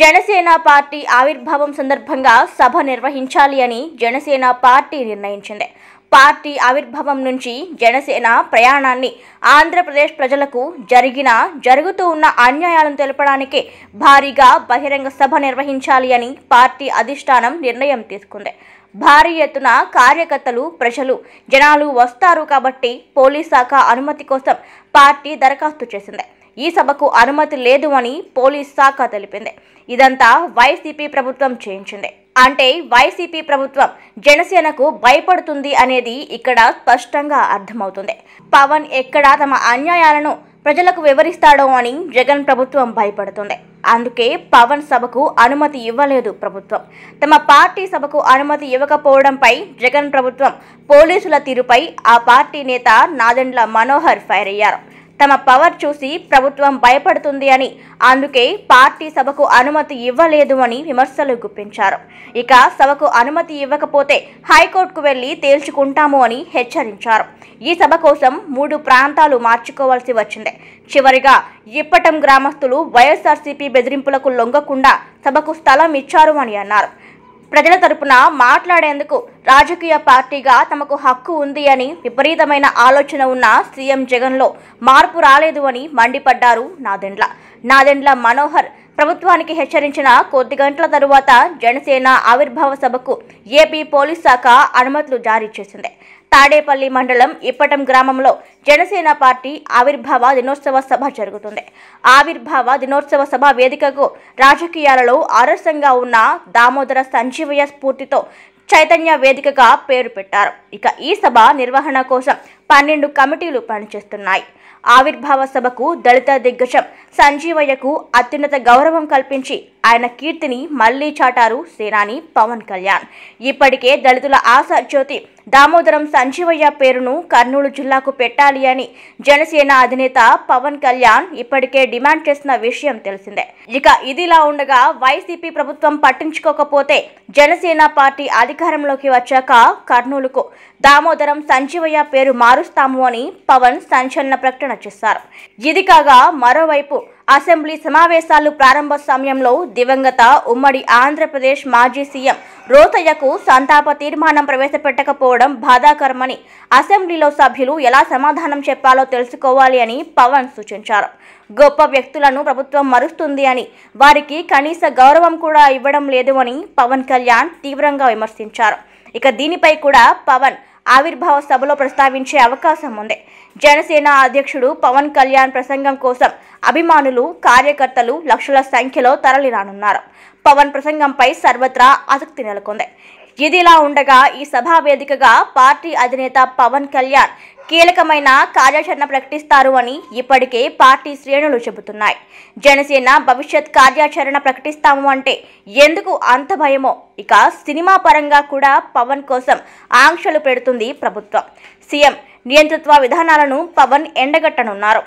Janasena party ఆవిర్భావం సందర్భంగా సభ నిర్వహించాలి అని జనసేన పార్టీ నిర్ణయించింది పార్టీ ఆవిర్భావం నుంచి జనసేన ప్రయాణాన్ని ఆంధ్రప్రదేశ్ ప్రజలకు జరిగిన జరుగుతూ ఉన్న అన్యాయాలను తెలపడానికి భారీగా బహిరంగ సభ నిర్వహించాలి అని పార్టీ అధిష్టానం నిర్ణయం తీసుకుంది భారీ ఎత్తున కార్యకర్తలు ప్రజలు జనాలు వస్తారు కాబట్టి పోలీస్ శాఖ అనుమతి కోసం పార్టీ దరఖాస్తు చేసింది ఈ సభకు అనుమతి లేదు అని పోలీస్ శాఖ తెలిపింది ఇదంతా వైసీపీ ప్రభుత్వం చేయించింది అంటే వైసీపీ ప్రభుత్వం జనసేనకు భయపడుతుంది అనేది ఇక్కడ స్పష్టంగా అర్థమవుతుంది పవన్ ఎక్కడ తమ అన్యాయాలను ప్రజలకు వివరిస్తాడో అని జగన్ ప్రభుత్వం భయపడుతుంది అందుకే పవన్ సభకు అనుమతి ఇవ్వలేదు ప్రభుత్వం తమ పార్టీ సభకు అనుమతి ఇవ్వకపోవడంపై జగన్ ప్రభుత్వం పోలీసుల తీరుపై ఆ పార్టీ నేత నాదెండ్ల మనోహర్ ఫైర్ అయ్యారు తమ పవర్ చూసి ప్రభుత్వం భయపడుతుంది అని అందుకే పార్టీ సభకు అనుమతి ఇవ్వలేదు అని విమర్శలు గుప్పించారు ఇక సభకు అనుమతి ఇవ్వకపోతే హైకోర్టుకు వెళ్లి తేల్చుకుంటాము అని హెచ్చరించారు ఈ సభ కోసం మూడు ప్రాంతాలు మార్చుకోవాల్సి వచ్చింది చివరిగా ఇప్పటం గ్రామస్తులు వైఎస్ఆర్సీపీ బెదిరింపులకు లొంగకుండా సభకు స్థలం ఇచ్చారు అని అన్నారు ప్రజల తరపున మాట్లాడేందుకు రాజకీయ పార్టీగా తమకు హక్కు ఉంది అని విపరీతమైన ఆలోచన ఉన్న సీఎం జగన్లో మార్పు రాలేదు అని మండిపడ్డారు నాదెండ్ల నాదెండ్ల మనోహర్ ప్రభుత్వానికి హెచ్చరించిన కొద్ది గంటల తరువాత జనసేన ఆవిర్భావ సభకు ఏపీ పోలీస్ శాఖ అనుమతులు జారీ చేసింది తాడేపల్లి మండలం ఇప్పటం గ్రామంలో జనసేన పార్టీ ఆవిర్భావ దినోత్సవ సభ జరుగుతుంది ఆవిర్భావ దినోత్సవ సభ వేదికకు రాజకీయాలలో ఆలస్యంగా ఉన్న దామోదర సంజీవయ్య స్ఫూర్తితో చైతన్య వేదికగా పేరు పెట్టారు ఇక ఈ సభ నిర్వహణ కోసం పన్నెండు కమిటీలు పనిచేస్తున్నాయి ఆవిర్భావ సభకు దళిత దిగ్గజం సంజీవయ్యకు అత్యున్నత గౌరవం కల్పించి ఆయన కీర్తిని మళ్లీ చాటారు సేనాని పవన్ కళ్యాణ్ ఇప్పటికే దళితుల ఆశ జ్యోతి దామోదరం సంజీవయ్య పేరును కర్నూలు జిల్లాకు పెట్టాలి అని జనసేన అధినేత పవన్ కళ్యాణ్ ఇప్పటికే డిమాండ్ చేసిన విషయం తెలిసిందే ఇక ఇదిలా ఉండగా వైసీపీ ప్రభుత్వం పట్టించుకోకపోతే జనసేన పార్టీ అధికారంలోకి వచ్చాక కర్నూలుకు దామోదరం సంజీవయ్య పేరు మారుస్తాము అని పవన్ సంచలన ప్రకటన ప్రకటన చేశారు ఇది కాగా మరోవైపు అసెంబ్లీ సమావేశాలు ప్రారంభ సమయంలో దివంగత ఉమ్మడి ఆంధ్రప్రదేశ్ మాజీ సీఎం రోతయ్యకు సంతాప తీర్మానం ప్రవేశపెట్టకపోవడం బాధాకరమని అసెంబ్లీలో సభ్యులు ఎలా సమాధానం చెప్పాలో తెలుసుకోవాలి అని పవన్ సూచించారు గొప్ప వ్యక్తులను ప్రభుత్వం మరుస్తుంది అని వారికి కనీస గౌరవం కూడా ఇవ్వడం లేదు అని పవన్ కళ్యాణ్ తీవ్రంగా విమర్శించారు ఇక దీనిపై కూడా పవన్ ఆవిర్భావ సభలో ప్రస్తావించే అవకాశం ఉంది జనసేన అధ్యక్షుడు పవన్ కళ్యాణ్ ప్రసంగం కోసం అభిమానులు కార్యకర్తలు లక్షల సంఖ్యలో తరలిరానున్నారు పవన్ ప్రసంగంపై సర్వత్రా ఆసక్తి నెలకొంది ఇదిలా ఉండగా ఈ సభా వేదికగా పార్టీ అధినేత పవన్ కళ్యాణ్ కీలకమైన కార్యాచరణ ప్రకటిస్తారు అని ఇప్పటికే పార్టీ శ్రేణులు చెబుతున్నాయి జనసేన భవిష్యత్ కార్యాచరణ ప్రకటిస్తాము అంటే ఎందుకు అంత భయమో ఇక సినిమా పరంగా కూడా పవన్ కోసం ఆంక్షలు పెడుతుంది ప్రభుత్వం సీఎం నియంతృత్వ విధానాలను పవన్ ఎండగట్టనున్నారు